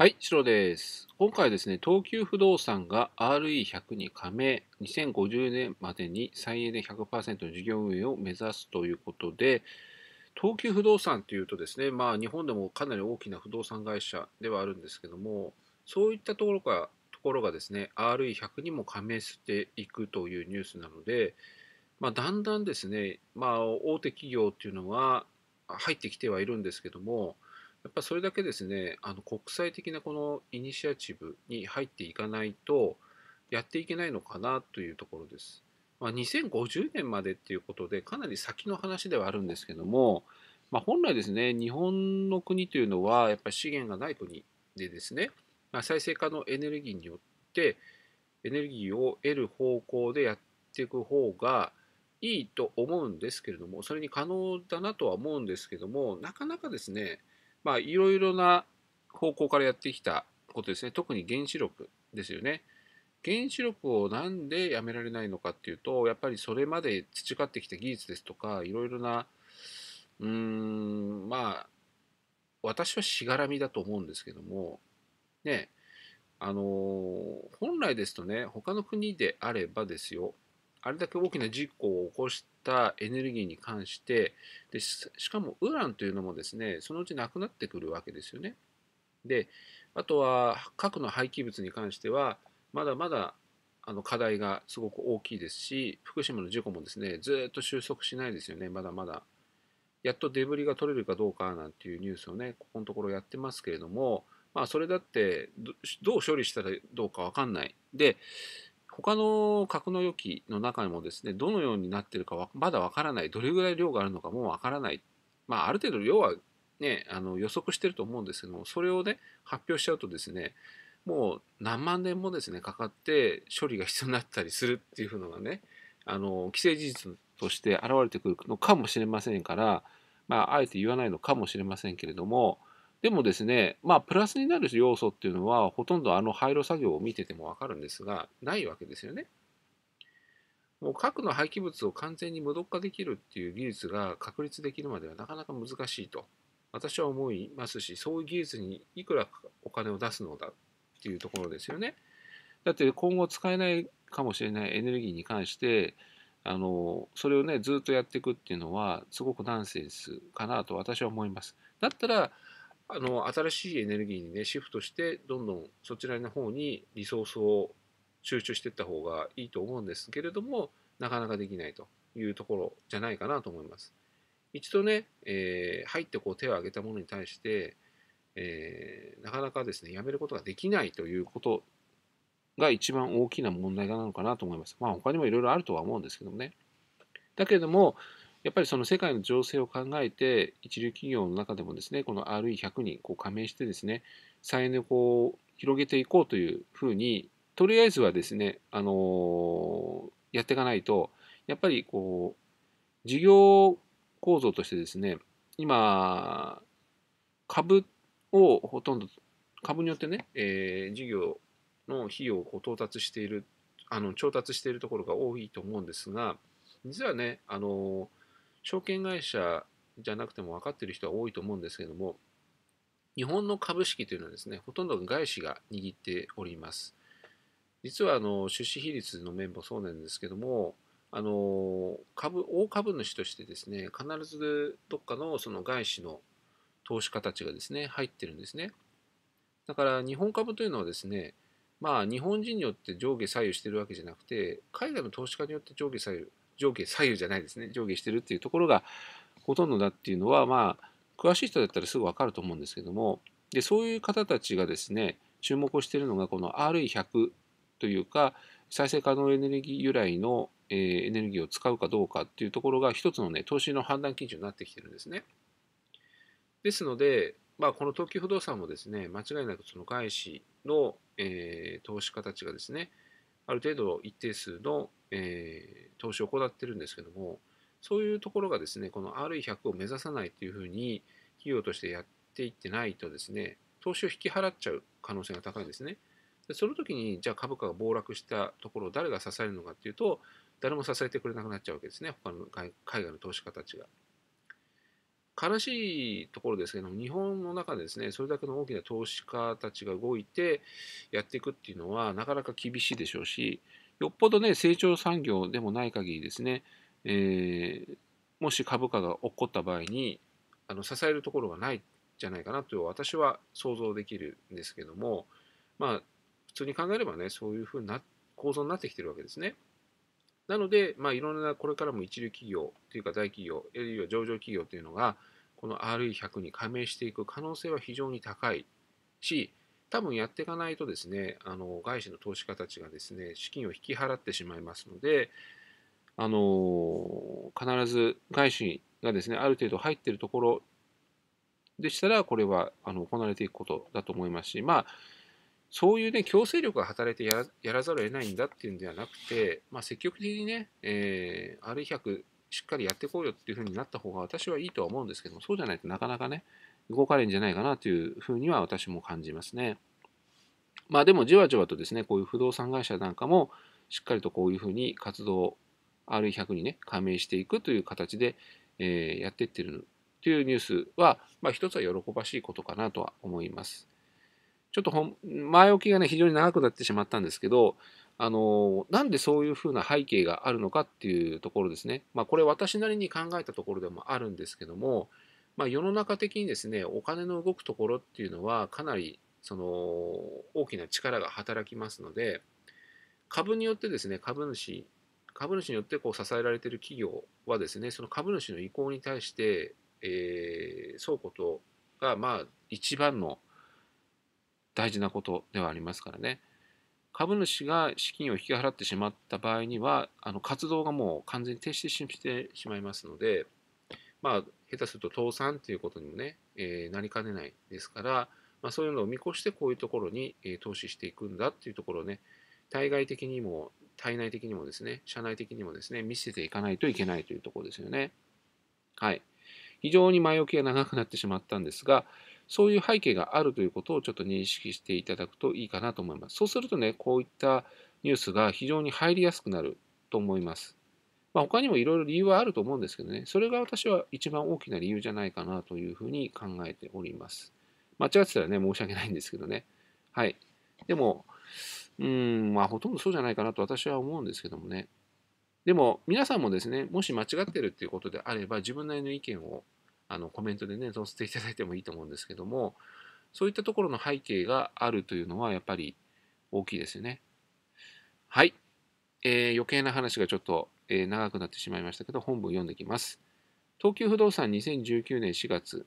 はい、白です。今回ですね、東急不動産が RE100 に加盟、2050年までに再エネ100%の事業運営を目指すということで、東急不動産というとですね、まあ、日本でもかなり大きな不動産会社ではあるんですけども、そういったところがところがですね、RE100 にも加盟していくというニュースなので、まあ、だんだんですね、まあ、大手企業っていうのは入ってきてはいるんですけども、やっぱそれだけですね、あの国際的なこのイニシアチブに入っていかないと、やっていけないのかなというところです。まあ、2050年までっていうことで、かなり先の話ではあるんですけども、まあ、本来ですね、日本の国というのは、やっぱり資源がない国でですね、まあ、再生可能エネルギーによって、エネルギーを得る方向でやっていく方がいいと思うんですけれども、それに可能だなとは思うんですけども、なかなかですね、まあ、いろいろな方向からやってきたことですね。特に原子力ですよね。原子力をなんでやめられないのかっていうと、やっぱりそれまで培ってきた技術ですとか、いろいろな、うーん、まあ、私はしがらみだと思うんですけども、ね、あの本来ですとね、他の国であればですよ、あれだけ大きな事故を起こしったエネルギーに関してでしかもウランというのもですねそのうちなくなってくるわけですよね。であとは核の廃棄物に関してはまだまだあの課題がすごく大きいですし福島の事故もですねずっと収束しないですよねまだまだ。やっとデブリが取れるかどうかなんていうニュースをねここのところやってますけれどもまあそれだってどう処理したらどうか分かんないで他の格納容器の中にもですね、どのようになってるかまだわからない、どれぐらい量があるのかもわからない。まあ、ある程度量はね、あの予測してると思うんですけども、それをね、発表しちゃうとですね、もう何万年もですね、かかって処理が必要になったりするっていうのがね、あの、既成事実として現れてくるのかもしれませんから、まあ、あえて言わないのかもしれませんけれども、でもですね、まあ、プラスになる要素っていうのは、ほとんどあの廃炉作業を見ててもわかるんですが、ないわけですよね。もう核の廃棄物を完全に無毒化できるっていう技術が確立できるまではなかなか難しいと、私は思いますし、そういう技術にいくらお金を出すのだっていうところですよね。だって今後使えないかもしれないエネルギーに関して、あのそれをねずっとやっていくっていうのはすごくナンセンスかなと私は思います。だったらあの新しいエネルギーにねシフトしてどんどんそちらの方にリソースを集中していった方がいいと思うんですけれどもなかなかできないというところじゃないかなと思います。一度ね、えー、入ってこう手を挙げたものに対して、えー、なかなかですねやめることができないということが一番大きな問題なのかなと思います。まあ他にもいろいろあるとは思うんですけどもね。だけれどもやっぱりその世界の情勢を考えて、一流企業の中でもですね、この RE100 にこう加盟してですね、再エネをこう広げていこうというふうに、とりあえずはですね、あのやっていかないと、やっぱりこう、事業構造としてですね、今、株をほとんど、株によってね、えー、事業の費用をこう到達している、あの調達しているところが多いと思うんですが、実はね、あの証券会社じゃなくても分かっている人は多いと思うんですけども、日本の株式というのはですね、ほとんど外資が握っております。実はあの出資比率の面もそうなんですけども、あの株大株主としてですね、必ずどっかのその外資の投資家たちがですね、入ってるんですね。だから日本株というのはですね、まあ日本人によって上下左右してるわけじゃなくて、海外の投資家によって上下左右上下左右じゃないですね上下してるっていうところがほとんどだっていうのはまあ詳しい人だったらすぐ分かると思うんですけどもでそういう方たちがですね注目をしているのがこの RE100 というか再生可能エネルギー由来のエネルギーを使うかどうかっていうところが一つのね投資の判断基準になってきてるんですね。ですので、まあ、この東急不動産もですね間違いなくその外資の、えー、投資家たちがですねある程度一定数の、えー、投資を行ってるんですけども、そういうところがですね、この RE100 を目指さないというふうに企業としてやっていってないとですね、投資を引き払っちゃう可能性が高いんですね。でその時に、じゃあ株価が暴落したところを誰が支えるのかっていうと、誰も支えてくれなくなっちゃうわけですね、他の海外の投資家たちが。悲しいところですけども、日本の中でですね、それだけの大きな投資家たちが動いてやっていくっていうのは、なかなか厳しいでしょうし、よっぽどね、成長産業でもない限りですね、えー、もし株価が起こった場合に、あの支えるところがないじゃないかなと私は想像できるんですけども、まあ、普通に考えればね、そういうふうな構造になってきてるわけですね。なので、まあ、いろんなこれからも一流企業というか大企業、あるいは上場企業というのが、この RE100 に加盟していく可能性は非常に高いし、多分やっていかないとですね、あの外資の投資家たちがですね、資金を引き払ってしまいますので、あの必ず外資がですね、ある程度入っているところでしたら、これはあの行われていくことだと思いますし、まあ、そういうね、強制力が働いてやらざるを得ないんだっていうんではなくて、まあ、積極的にね、えー、R100 しっかりやっていこうよっていうふうになった方が私はいいとは思うんですけども、そうじゃないとなかなかね、動かれんじゃないかなというふうには私も感じますね。まあでもじわじわとですね、こういう不動産会社なんかも、しっかりとこういうふうに活動、R100 にね、加盟していくという形で、えー、やっていってるというニュースは、まあ一つは喜ばしいことかなとは思います。ちょっと前置きがね、非常に長くなってしまったんですけど、あのなんでそういうふうな背景があるのかっていうところですね。まあ、これ私なりに考えたところでもあるんですけども、まあ、世の中的にですね、お金の動くところっていうのはかなりその大きな力が働きますので、株によってですね、株主、株主によってこう支えられている企業はですね、その株主の意向に対して、えー、倉庫とがまあ一番の大事なことではありますからね。株主が資金を引き払ってしまった場合にはあの活動がもう完全に停止してしまいますので、まあ、下手すると倒産ということにもね、えー、なりかねないですから、まあ、そういうのを見越してこういうところに、えー、投資していくんだっていうところをね対外的にも対内的にもですね社内的にもですね見せていかないといけないというところですよね。はい、非常に前置きが長くなってしまったんですが、そういう背景があるということをちょっと認識していただくといいかなと思います。そうするとね、こういったニュースが非常に入りやすくなると思います。まあ、他にもいろいろ理由はあると思うんですけどね、それが私は一番大きな理由じゃないかなというふうに考えております。間違ってたらね、申し訳ないんですけどね。はい。でも、うん、まあほとんどそうじゃないかなと私は思うんですけどもね。でも、皆さんもですね、もし間違ってるっていうことであれば、自分なりの意見をあのコメントでね載せていただいてもいいと思うんですけどもそういったところの背景があるというのはやっぱり大きいですよね。はい、えー、余計な話がちょっと、えー、長くなってしまいましたけど本文読んできます。東急不動産2019年4月、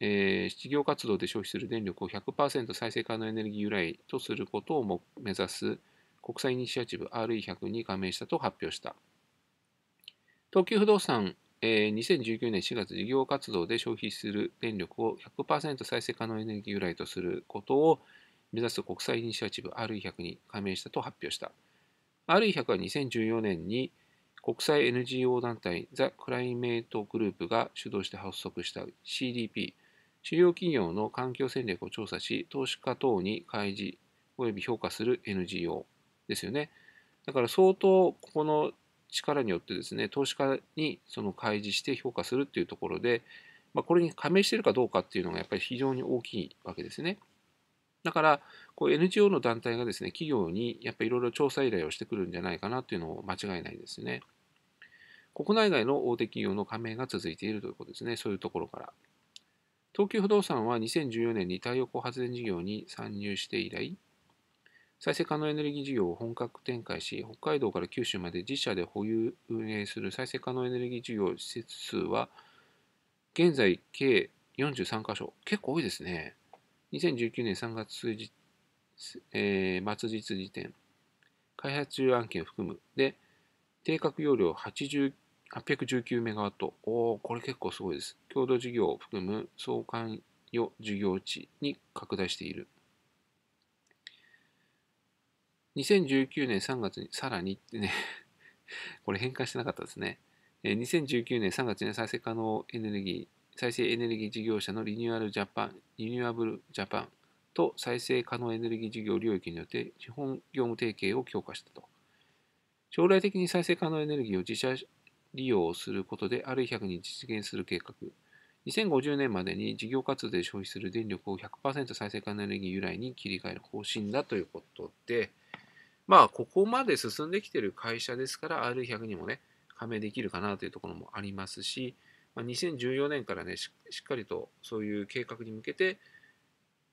えー、失業活動で消費する電力を100%再生可能エネルギー由来とすることをも目指す国際イニシアチブ RE100 に加盟したと発表した。東急不動産えー、2019年4月、事業活動で消費する電力を100%再生可能エネルギー由来とすることを目指す国際イニシアチブ RE100 に加盟したと発表した。RE100 は2014年に国際 NGO 団体ザ・クライメートグループが主導して発足した CDP、主要企業の環境戦略を調査し、投資家等に開示及び評価する NGO ですよね。だから相当ここの力によってですね投資家にその開示して評価するっていうところで、まあ、これに加盟しているかどうかっていうのがやっぱり非常に大きいわけですね。だからこう NGO の団体がですね企業にやっぱりいろいろ調査依頼をしてくるんじゃないかなっていうのを間違いないですね。国内外の大手企業の加盟が続いているということですね、そういうところから。東急不動産は2014年に太陽光発電事業に参入して以来、再生可能エネルギー事業を本格展開し、北海道から九州まで自社で保有、運営する再生可能エネルギー事業施設数は、現在計43カ所。結構多いですね。2019年3月時、えー、末日時点、開発中案件含む。で、定格容量80 819メガワット。おお、これ結構すごいです。共同事業を含む総関与事業地に拡大している。2019年3月にさらにってね これ変換してなかったですね。2019年3月に再生可能エネルギー、再生エネルギー事業者のリニューアルジャパン、リニューアブルジャパンと再生可能エネルギー事業領域によって基本業務提携を強化したと。将来的に再生可能エネルギーを自社利用することで R100 に実現する計画。2050年までに事業活動で消費する電力を100%再生可能エネルギー由来に切り替える方針だということで、まあ、ここまで進んできてる会社ですから、R100 にもね、加盟できるかなというところもありますし、まあ、2014年からねし、っかりとそういう計画に向けて、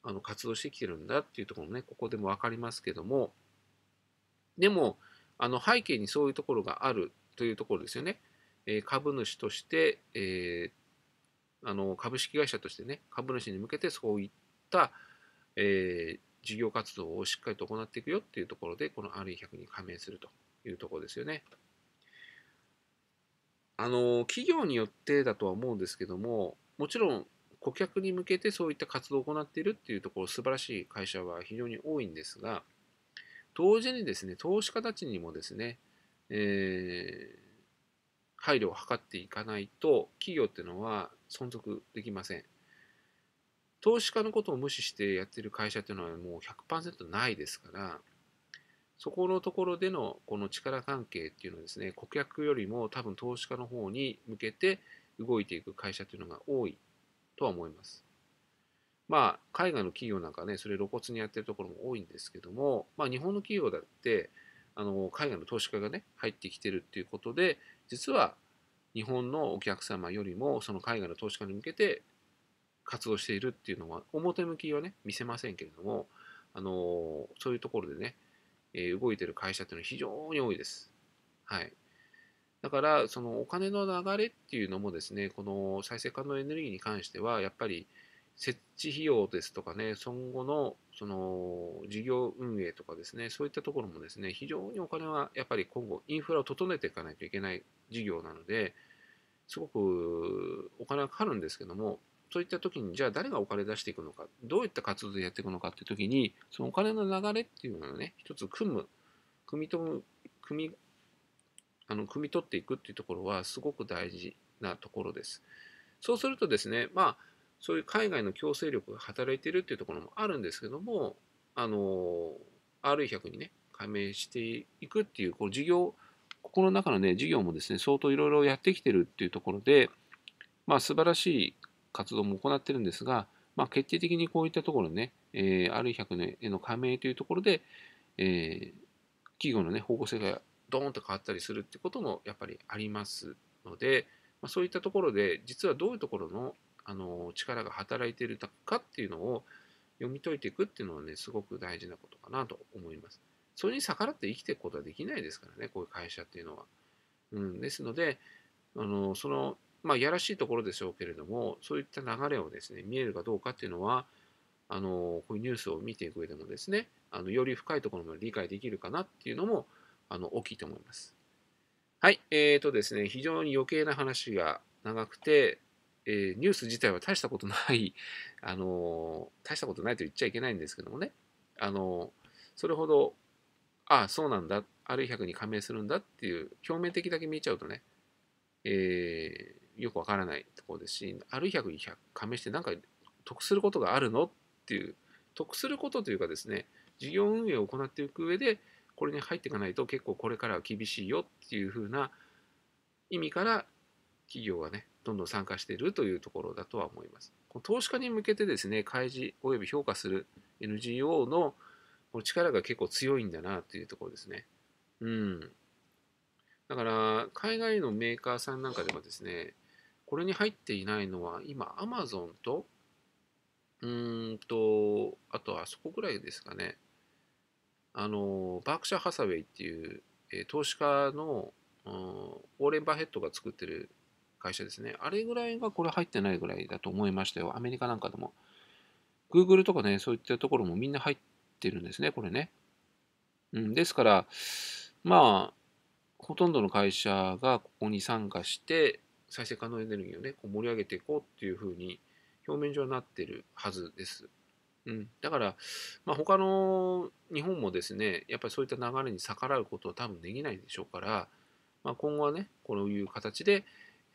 あの活動してきてるんだっていうところもね、ここでも分かりますけども、でも、あの背景にそういうところがあるというところですよね。えー、株主として、えー、あの株式会社としてね、株主に向けてそういった、えー、事業活動をしっかりと行っていくよっていうところで、この RE100 に加盟するというところですよね。あの、企業によってだとは思うんですけども、もちろん顧客に向けてそういった活動を行っているっていうところ、素晴らしい会社は非常に多いんですが、同時にですね、投資家たちにもですね、えー、配慮を図っていかないと、企業っていうのは存続できません。投資家のことを無視してやってる会社っていうのはもう100%ないですから、そこのところでのこの力関係っていうのはですね、顧客よりも多分投資家の方に向けて動いていく会社というのが多いとは思います。まあ、海外の企業なんかね、それ露骨にやってるところも多いんですけども、まあ、日本の企業だって、あの海外の投資家がね、入ってきてるっていうことで、実は日本のお客様よりも、その海外の投資家に向けて活動しているっていうのは表向きはね見せませんけれどもあのそういうところでね、え動いてる会社っていうのは非常に多いです。はい、だからそのお金の流れっていうのもですねこの再生可能エネルギーに関してはやっぱり設置費用ですとかね、その後のその事業運営とかですね、そういったところもですね、非常にお金はやっぱり今後、インフラを整えていかないといけない事業なので、すごくお金はかかるんですけども、そういった時に、じゃあ誰がお金出していくのか、どういった活動でやっていくのかっていう時に、そのお金の流れっていうのをね、一つ組む、組み取組み、あの、組み取っていくっていうところはすごく大事なところです。そうするとですね、まあ、そういう海外の強制力が働いてるっていうところもあるんですけども、あの、RE100 にね、加盟していくっていう、こう、事業、ここの中のね、事業もですね、相当いろいろやってきてるっていうところで、まあ、素晴らしい活動も行ってるんですが、まあ、決定的にこういったところね、えー、る1 0 0年への加盟というところで、えー、企業の、ね、方向性がドーンと変わったりするってこともやっぱりありますので、まあ、そういったところで実はどういうところのあの力が働いているかっていうのを読み解いていくっていうのはねすごく大事なことかなと思います。それに逆らって生きていくことはできないですからねこういう会社っていうのは。うん、ですのであのそのまあ、やらしいところでしょうけれども、そういった流れをですね、見えるかどうかっていうのは、あのこういうニュースを見ていく上でもですね、あのより深いところまで理解できるかなっていうのもあの大きいと思います。はい、えーとですね、非常に余計な話が長くて、えー、ニュース自体は大したことない、あの大したことないと言っちゃいけないんですけどもね、あのそれほど、ああ、そうなんだ、ある100に加盟するんだっていう、表面的だけ見えちゃうとね、えーよくわからないところですしある100に加盟して何か得することがあるのっていう得することというかですね事業運営を行っていく上でこれに入っていかないと結構これからは厳しいよっていうふうな意味から企業がねどんどん参加しているというところだとは思います。投資家に向けてですね開示および評価する NGO の力が結構強いんだなというところですね。うん、だから海外のメーカーさんなんかでもですねこれに入っていないのは、今、アマゾンと、うんと、あとあそこぐらいですかね。あの、バークシャー・ハサウェイっていう、え投資家の、うん、オーレン・バーヘッドが作ってる会社ですね。あれぐらいがこれ入ってないぐらいだと思いましたよ。アメリカなんかでも。Google とかね、そういったところもみんな入ってるんですね、これね。うん、ですから、まあ、ほとんどの会社がここに参加して、再生可能エネルギーをね、こう盛り上げていこうっていうふうに表面上なってるはずです。うん、だから、まあ、他の日本もですね、やっぱりそういった流れに逆らうことは多分できないでしょうから、まあ、今後はね、こういう形で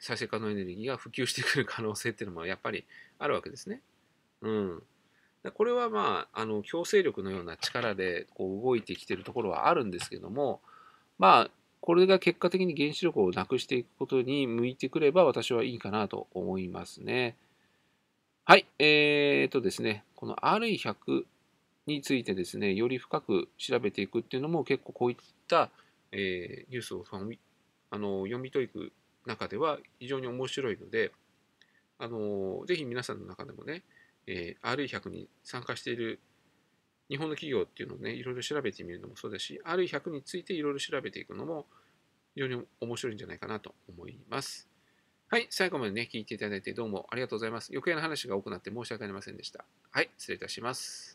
再生可能エネルギーが普及してくる可能性っていうのもやっぱりあるわけですね。うん、これはまあ、あの強制力のような力でこう動いてきてるところはあるんですけども、まあ、これが結果的に原子力をなくしていくことに向いてくれば私はいいかなと思いますね。はい、えー、っとですね、この RE100 についてですね、より深く調べていくっていうのも結構こういった、えー、ニュースをあの読み解く中では非常に面白いので、あのぜひ皆さんの中でもね、えー、RE100 に参加している日本の企業っていうのをね、いろいろ調べてみるのもそうだし、ある100についていろいろ調べていくのも非常に面白いんじゃないかなと思います。はい、最後までね、聞いていただいてどうもありがとうございます。余計な話が多くなって申し訳ありませんでした。はい、失礼いたします。